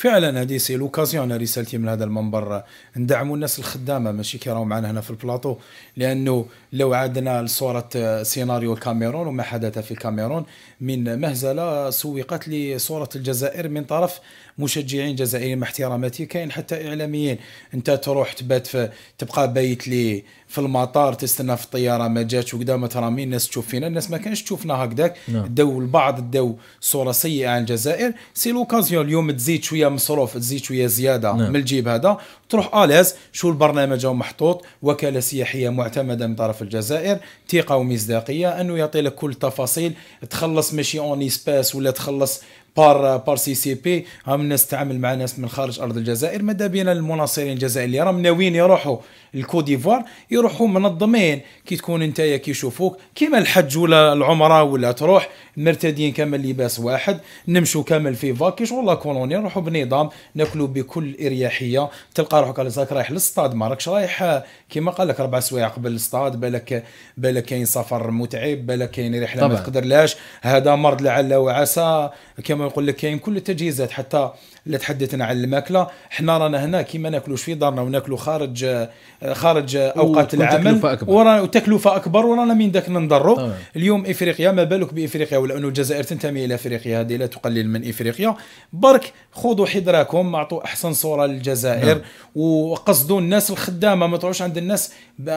فعلا هذه سي لوكازيون انا رسالتي من هذا المنبر ندعموا الناس الخدامه ماشي كي راهو معنا هنا في البلاطو لانه لو عادنا لصوره سيناريو الكاميرون وما حدث في الكاميرون من مهزله سوقت لصوره الجزائر من طرف مشجعين جزائريين مع احتراماتي كاين حتى اعلاميين انت تروح تبات في تبقى بايت لي في المطار تستنى في الطياره ما جاتش وكذا ما ترامي الناس تشوف فينا الناس ما كانش تشوفنا هكذاك نعم. داو البعض داو صوره سيئه عن الجزائر سي لوكازيون اليوم تزيد شويه مصروف تزيد شويه زياده نعم. من الجيب هذا تروح اليز شو البرنامج هو محطوط وكاله سياحيه معتمده من طرف الجزائر ثقه ومصداقيه انه يعطي لك كل التفاصيل تخلص ماشي اون اسباس ولا تخلص بار بار سي سي بي هم نستعمل مع ناس من خارج ارض الجزائر ماذا بينا المناصرين الجزائريين راهم ناويين يروحوا الكوت ديفوار يروحوا منظمين كي تكون انت كي يشوفوك كيما الحج ولا العمره ولا تروح مرتدين كامل لباس واحد نمشوا كامل في فاكيش شغل لا كولوني نروحوا بنظام ناكلوا بكل اريحيه تلقى روحك على رايح للصطاد ما راكش رايح كيما قال لك ربع سوايع قبل الصطاد بالك بالك كاين سفر متعب بالك كاين رحله ما تقدرلاش هذا مرض لعل وعسى كيما كما يقول لك كاين يعني كل التجهيزات حتى اللي تحدثنا عن الماكله حنا رانا هنا كيما ناكلوش في دارنا وناكلو خارج آه، خارج آه، اوقات العمل ورانا تكلفه اكبر ورانا من ذاك نضروا آه. اليوم افريقيا ما بالك بافريقيا ولانه الجزائر تنتمي الى افريقيا هذه لا تقلل من افريقيا برك خذوا حذراكم اعطوا احسن صوره للجزائر نعم. وقصدوا الناس الخدامه ما تروحوش عند الناس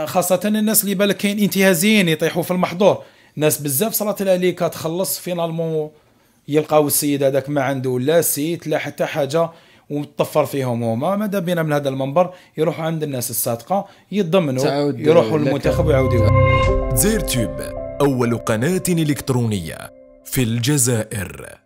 خاصه الناس اللي بالك كاين انتهازيين يطيحوا في المحظور ناس بزاف صلات لها تخلص فينالمون يلقاو السيد هذاك ما عنده لا سيت لا حتى حاجه وتطفر فيهم هما ماذا بينا من هذا المنبر يروحوا عند الناس الصادقه يتضمنوا يروحوا للمنتخب ويعاودوا زير تيوب اول قناه الكترونيه في الجزائر